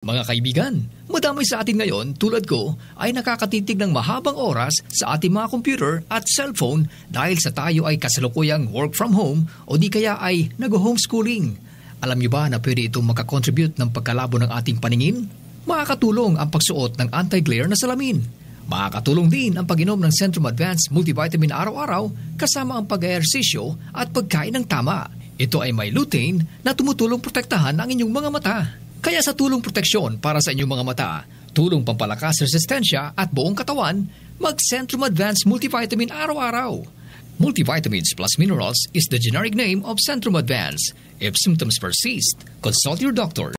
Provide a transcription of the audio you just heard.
Mga kaibigan, madami sa atin ngayon tulad ko ay nakakatitig ng mahabang oras sa ating mga computer at cellphone dahil sa tayo ay kasalukuyang work from home o di kaya ay nag-homeschooling. Alam niyo ba na pwede itong makakontribute ng pagkalabo ng ating paningin? Makakatulong ang pagsuot ng anti-glare na salamin. Makakatulong din ang pag-inom ng Centrum Advance Multivitamin araw-araw kasama ang pag-ehersisyo at pagkain ng tama. Ito ay may lutein na tumutulong protektahan ang inyong mga mata. Kaya sa tulong proteksyon para sa inyong mga mata, tulong pampalakas resistensya at buong katawan, mag-Centrum Advance Multivitamin araw-araw. Multivitamins plus minerals is the generic name of Centrum Advance. If symptoms persist, consult your doctor.